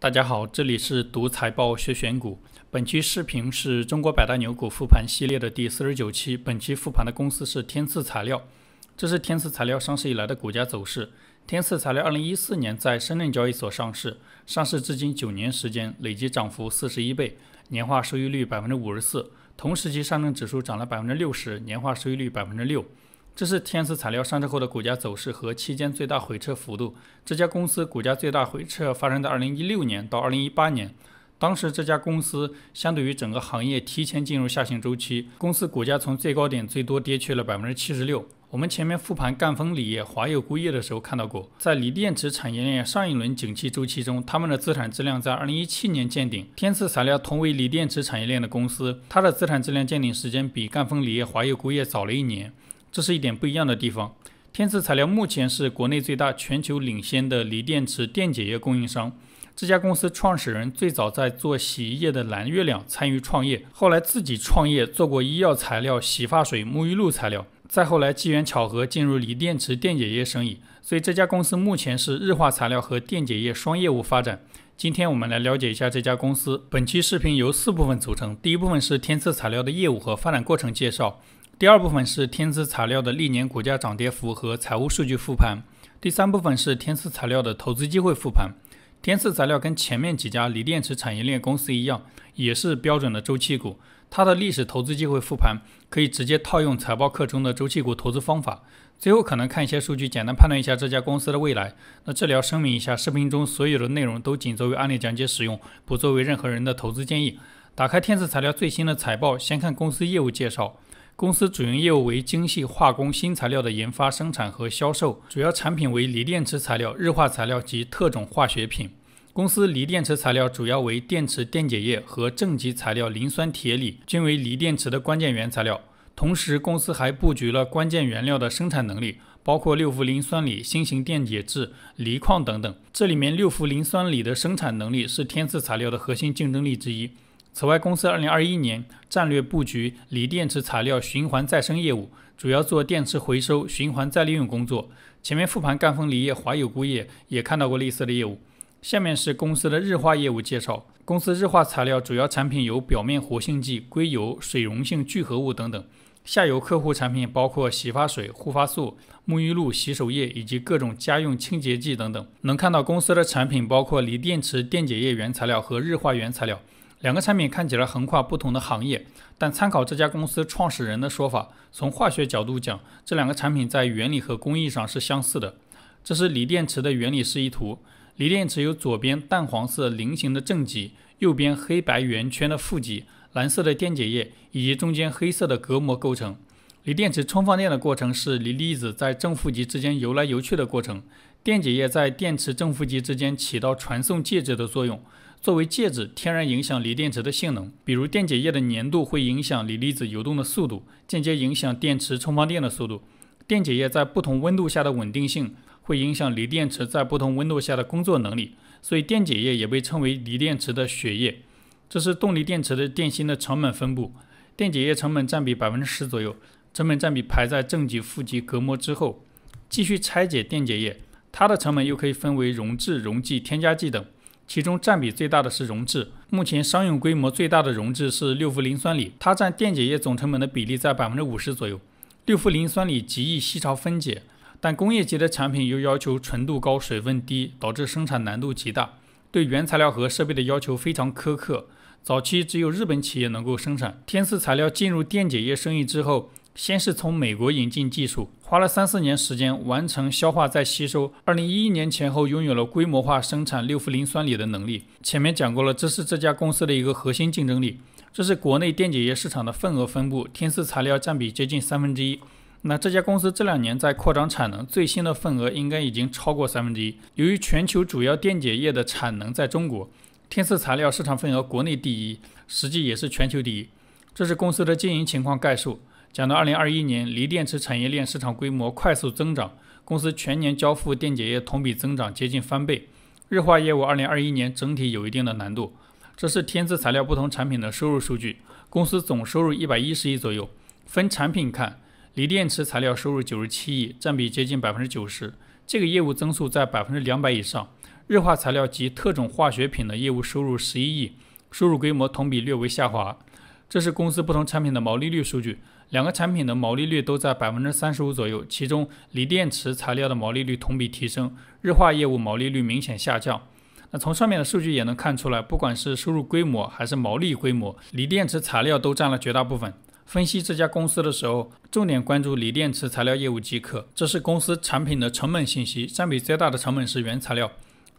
大家好，这里是读财报学选股。本期视频是中国百大牛股复盘系列的第四十九期。本期复盘的公司是天赐材料。这是天赐材料上市以来的股价走势。天赐材料二零一四年在深圳交易所上市，上市至今九年时间，累计涨幅四十一倍，年化收益率百分之五十四。同时期上证指数涨了百分之六十，年化收益率百分之六。这是天赐材料上市后的股价走势和期间最大回撤幅度。这家公司股价最大回撤发生在二零一六年到二零一八年，当时这家公司相对于整个行业提前进入下行周期，公司股价从最高点最多跌去了百分之七十六。我们前面复盘赣锋锂业、华友钴业的时候看到过，在锂电池产业链上一轮景气周期中，他们的资产质量在二零一七年见顶。天赐材料同为锂电池产业链的公司，它的资产质量见顶时间比赣锋锂业、华友钴业早了一年。这是一点不一样的地方。天赐材料目前是国内最大、全球领先的锂电池电解液供应商。这家公司创始人最早在做洗衣液的蓝月亮参与创业，后来自己创业做过医药材料、洗发水、沐浴露材料，再后来机缘巧合进入锂电池电解液生意。所以这家公司目前是日化材料和电解液双业务发展。今天我们来了解一下这家公司。本期视频由四部分组成，第一部分是天赐材料的业务和发展过程介绍。第二部分是天赐材料的历年股价涨跌幅和财务数据复盘，第三部分是天赐材料的投资机会复盘。天赐材料跟前面几家锂电池产业链公司一样，也是标准的周期股。它的历史投资机会复盘可以直接套用财报课中的周期股投资方法。最后可能看一些数据，简单判断一下这家公司的未来。那这里要声明一下，视频中所有的内容都仅作为案例讲解使用，不作为任何人的投资建议。打开天赐材料最新的财报，先看公司业务介绍。公司主营业务为精细化工新材料的研发、生产和销售，主要产品为锂电池材料、日化材料及特种化学品。公司锂电池材料主要为电池电解液和正极材料磷酸铁锂，均为锂电池的关键原材料。同时，公司还布局了关键原料的生产能力，包括六氟磷酸锂、新型电解质、锂矿等等。这里面，六氟磷酸锂的生产能力是天赐材料的核心竞争力之一。此外，公司二零二一年战略布局锂电池材料循环再生业务，主要做电池回收、循环再利用工作。前面复盘赣锋锂业、华友钴业也看到过类似的业务。下面是公司的日化业务介绍。公司日化材料主要产品有表面活性剂、硅油、水溶性聚合物等等。下游客户产品包括洗发水、护发素、沐浴露、洗手液以及各种家用清洁剂等等。能看到公司的产品包括锂电池电解液原材料和日化原材料。两个产品看起来横跨不同的行业，但参考这家公司创始人的说法，从化学角度讲，这两个产品在原理和工艺上是相似的。这是锂电池的原理示意图。锂电池由左边淡黄色菱形的正极、右边黑白圆圈的负极、蓝色的电解液以及中间黑色的隔膜构成。锂电池充放电的过程是锂离子在正负极之间游来游去的过程。电解液在电池正负极之间起到传送介质的作用。作为介质，天然影响锂电池的性能，比如电解液的粘度会影响锂离子游动的速度，间接影响电池充放电的速度。电解液在不同温度下的稳定性会影响锂电池在不同温度下的工作能力，所以电解液也被称为锂电池的血液。这是动力电池的电芯的成本分布，电解液成本占比百分之十左右，成本占比排在正极、负极、隔膜之后。继续拆解电解液，它的成本又可以分为溶质、溶剂、添加剂等。其中占比最大的是溶质。目前商用规模最大的溶质是六氟磷酸锂，它占电解液总成本的比例在百分之五十左右。六氟磷酸锂极易吸潮分解，但工业级的产品又要求纯度高、水分低，导致生产难度极大，对原材料和设备的要求非常苛刻。早期只有日本企业能够生产。天赐材料进入电解液生意之后，先是从美国引进技术。花了三四年时间完成消化再吸收，二零一一年前后拥有了规模化生产六氟磷酸锂的能力。前面讲过了，这是这家公司的一个核心竞争力。这是国内电解液市场的份额分布，天赐材料占比接近三分之一。那这家公司这两年在扩张产能，最新的份额应该已经超过三分之一。由于全球主要电解液的产能在中国，天赐材料市场份额国内第一，实际也是全球第一。这是公司的经营情况概述。讲到二零二一年，锂电池产业链市场规模快速增长，公司全年交付电解液同比增长接近翻倍。日化业务二零二一年整体有一定的难度。这是天赐材料不同产品的收入数据，公司总收入一百一十亿左右。分产品看，锂电池材料收入九十七亿，占比接近百分之九十，这个业务增速在百分之两百以上。日化材料及特种化学品的业务收入十一亿，收入规模同比略微下滑。这是公司不同产品的毛利率数据。两个产品的毛利率都在百分之三十五左右，其中锂电池材料的毛利率同比提升，日化业务毛利率明显下降。那从上面的数据也能看出来，不管是收入规模还是毛利规模，锂电池材料都占了绝大部分。分析这家公司的时候，重点关注锂电池材料业务即可。这是公司产品的成本信息，占比最大的成本是原材料。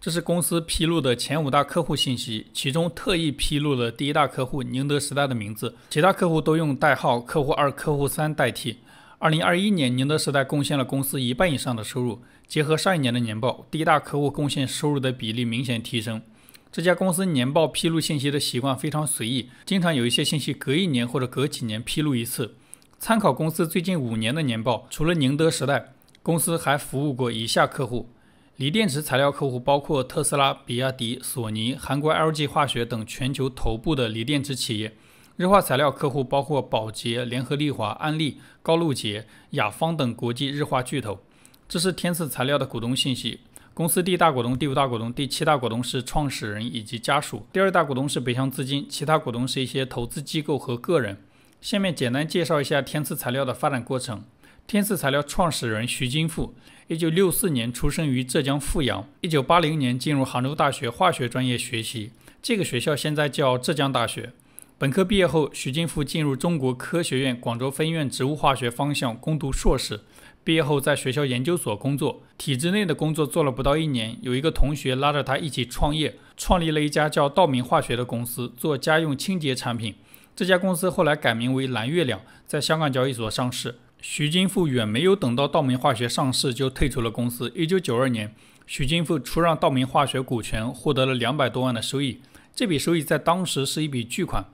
这是公司披露的前五大客户信息，其中特意披露了第一大客户宁德时代的名字，其他客户都用代号客户二、客户三代替。二零二一年，宁德时代贡献了公司一半以上的收入。结合上一年的年报，第一大客户贡献收入的比例明显提升。这家公司年报披露信息的习惯非常随意，经常有一些信息隔一年或者隔几年披露一次。参考公司最近五年的年报，除了宁德时代，公司还服务过以下客户。锂电池材料客户包括特斯拉、比亚迪、索尼、韩国 LG 化学等全球头部的锂电池企业；日化材料客户包括宝洁、联合利华、安利、高露洁、雅芳等国际日化巨头。这是天赐材料的股东信息：公司第一大股东、第五大股东、第七大股东是创始人以及家属；第二大股东是北向资金，其他股东是一些投资机构和个人。下面简单介绍一下天赐材料的发展过程：天赐材料创始人徐金富。一九六四年出生于浙江富阳，一九八零年进入杭州大学化学专业学习，这个学校现在叫浙江大学。本科毕业后，徐金富进入中国科学院广州分院植物化学方向攻读硕士，毕业后在学校研究所工作。体制内的工作做了不到一年，有一个同学拉着他一起创业，创立了一家叫道明化学的公司，做家用清洁产品。这家公司后来改名为蓝月亮，在香港交易所上市。徐金富远没有等到道明化学上市就退出了公司。一九九二年，徐金富出让道明化学股权，获得了两百多万的收益。这笔收益在当时是一笔巨款，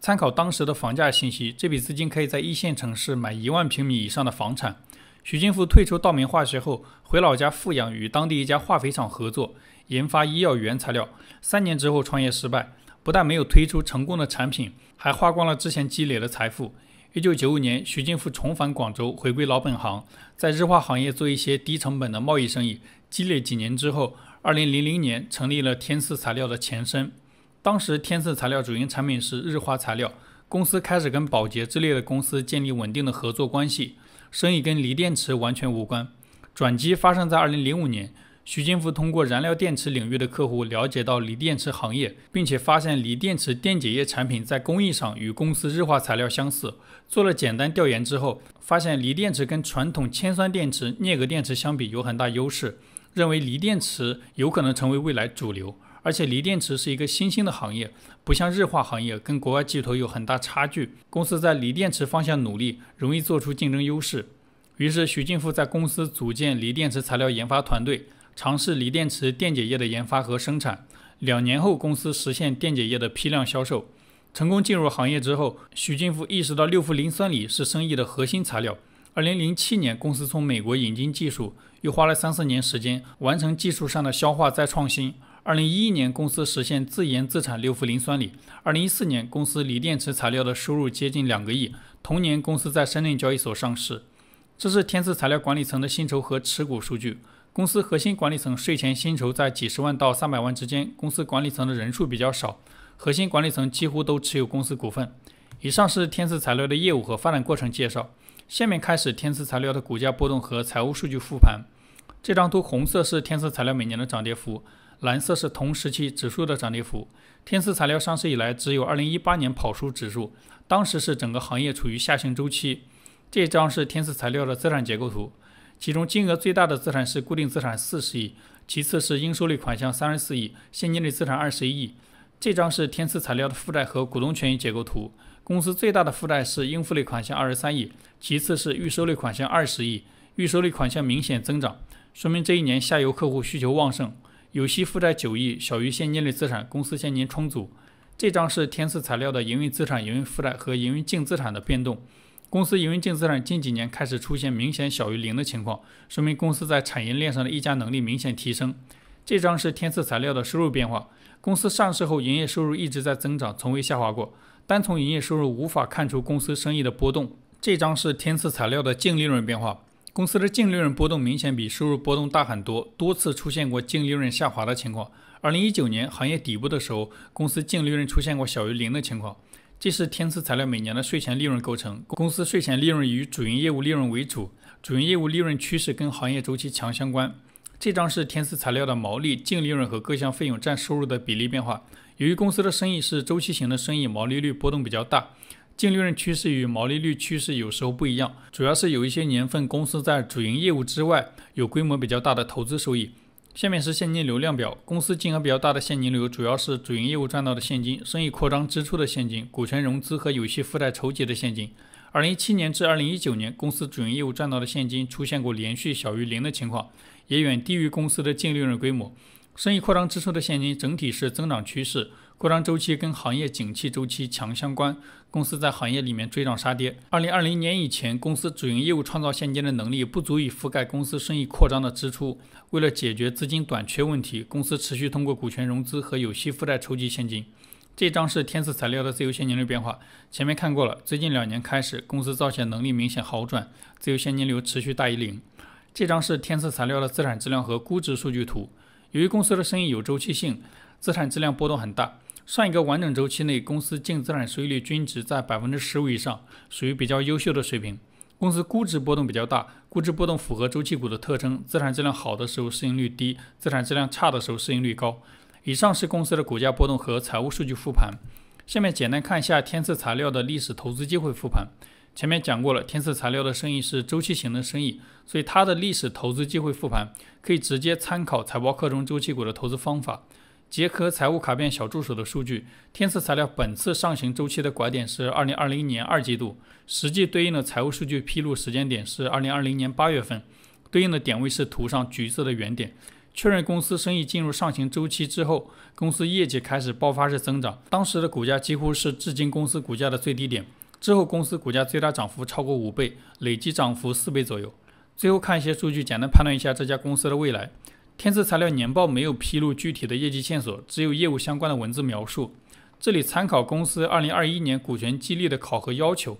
参考当时的房价信息，这笔资金可以在一线城市买一万平米以上的房产。徐金富退出道明化学后，回老家富阳与当地一家化肥厂合作研发医药原材料。三年之后创业失败，不但没有推出成功的产品，还花光了之前积累的财富。一九九五年，徐金富重返广州，回归老本行，在日化行业做一些低成本的贸易生意。积累几年之后，二零零零年成立了天赐材料的前身。当时，天赐材料主营产品是日化材料，公司开始跟宝洁之类的公司建立稳定的合作关系，生意跟锂电池完全无关。转机发生在二零零五年。徐金富通过燃料电池领域的客户了解到锂电池行业，并且发现锂电池电解液产品在工艺上与公司日化材料相似。做了简单调研之后，发现锂电池跟传统铅酸电池、镍镉电池相比有很大优势，认为锂电池有可能成为未来主流。而且锂电池是一个新兴的行业，不像日化行业跟国外巨头有很大差距。公司在锂电池方向努力，容易做出竞争优势。于是徐金富在公司组建锂电池材料研发团队。尝试锂电池电解液的研发和生产，两年后公司实现电解液的批量销售，成功进入行业之后，徐金福意识到六氟磷酸锂是生意的核心材料。二零零七年，公司从美国引进技术，又花了三四年时间完成技术上的消化再创新。二零一一年，公司实现自研自产六氟磷酸锂。二零一四年，公司锂电池材料的收入接近两个亿，同年公司在深圳交易所上市。这是天赐材料管理层的薪酬和持股数据。公司核心管理层税前薪酬在几十万到三百万之间，公司管理层的人数比较少，核心管理层几乎都持有公司股份。以上是天赐材料的业务和发展过程介绍，下面开始天赐材料的股价波动和财务数据复盘。这张图红色是天赐材料每年的涨跌幅，蓝色是同时期指数的涨跌幅。天赐材料上市以来只有2018年跑输指数，当时是整个行业处于下行周期。这张是天赐材料的资产结构图。其中金额最大的资产是固定资产四十亿，其次是应收类款项三十四亿，现金类资产二十一亿。这张是天赐材料的负债和股东权益结构图。公司最大的负债是应付类款项二十三亿，其次是预收类款项二十亿。预收类款项明显增长，说明这一年下游客户需求旺盛。有息负债九亿，小于现金类资产，公司现金充足。这张是天赐材料的营运资产、营运负债和营运净资产的变动。公司营运净资产近几年开始出现明显小于零的情况，说明公司在产业链上的溢价能力明显提升。这张是天赐材料的收入变化，公司上市后营业收入一直在增长，从未下滑过。单从营业收入无法看出公司生意的波动。这张是天赐材料的净利润变化，公司的净利润波动明显比收入波动大很多，多次出现过净利润下滑的情况。二零一九年行业底部的时候，公司净利润出现过小于零的情况。这是天赐材料每年的税前利润构成，公司税前利润以主营业务利润为主，主营业务利润趋势跟行业周期强相关。这张是天赐材料的毛利、净利润和各项费用占收入的比例变化。由于公司的生意是周期型的生意，毛利率波动比较大，净利润趋势与毛利率趋势有时候不一样，主要是有一些年份公司在主营业务之外有规模比较大的投资收益。下面是现金流量表，公司金额比较大的现金流主要是主营业务赚到的现金、生意扩张支出的现金、股权融资和有息负债筹集的现金。二零一七年至二零一九年，公司主营业务赚到的现金出现过连续小于零的情况，也远低于公司的净利润规模。生意扩张支出的现金整体是增长趋势。扩张周期跟行业景气周期强相关，公司在行业里面追涨杀跌。二零二零年以前，公司主营业务创造现金的能力不足以覆盖公司生意扩张的支出，为了解决资金短缺问题，公司持续通过股权融资和有息负债筹集现金。这张是天赐材料的自由现金流变化，前面看过了，最近两年开始公司造血能力明显好转，自由现金流持续大于零。这张是天赐材料的资产质量和估值数据图，由于公司的生意有周期性，资产质量波动很大。上一个完整周期内，公司净资产收益率均值在百分之十五以上，属于比较优秀的水平。公司估值波动比较大，估值波动符合周期股的特征：资产质量好的时候市盈率低，资产质量差的时候市盈率高。以上是公司的股价波动和财务数据复盘。下面简单看一下天赐材料的历史投资机会复盘。前面讲过了，天赐材料的生意是周期型的生意，所以它的历史投资机会复盘可以直接参考财报课中周期股的投资方法。结合财务卡片小助手的数据，天赐材料本次上行周期的拐点是二零二零年二季度，实际对应的财务数据披露时间点是二零二零年八月份，对应的点位是图上橘色的圆点。确认公司生意进入上行周期之后，公司业绩开始爆发式增长，当时的股价几乎是至今公司股价的最低点。之后公司股价最大涨幅超过五倍，累计涨幅四倍左右。最后看一些数据，简单判断一下这家公司的未来。天赐材料年报没有披露具体的业绩线索，只有业务相关的文字描述。这里参考公司2021年股权激励的考核要求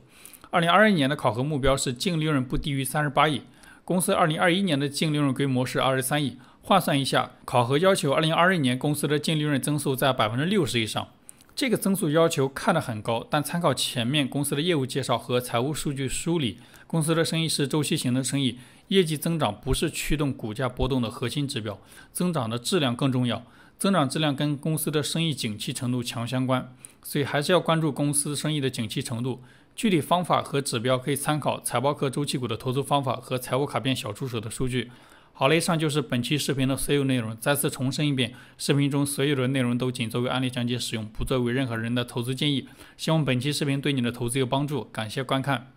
，2021年的考核目标是净利润不低于38亿。公司2021年的净利润规模是23亿，换算一下，考核要求2021年公司的净利润增速在60%以上。这个增速要求看得很高，但参考前面公司的业务介绍和财务数据梳理，公司的生意是周期型的生意，业绩增长不是驱动股价波动的核心指标，增长的质量更重要。增长质量跟公司的生意景气程度强相关，所以还是要关注公司生意的景气程度。具体方法和指标可以参考《财报课周期股的投资方法》和《财务卡片小助手》的数据。好了，以上就是本期视频的所有内容。再次重申一遍，视频中所有的内容都仅作为案例讲解使用，不作为任何人的投资建议。希望本期视频对你的投资有帮助，感谢观看。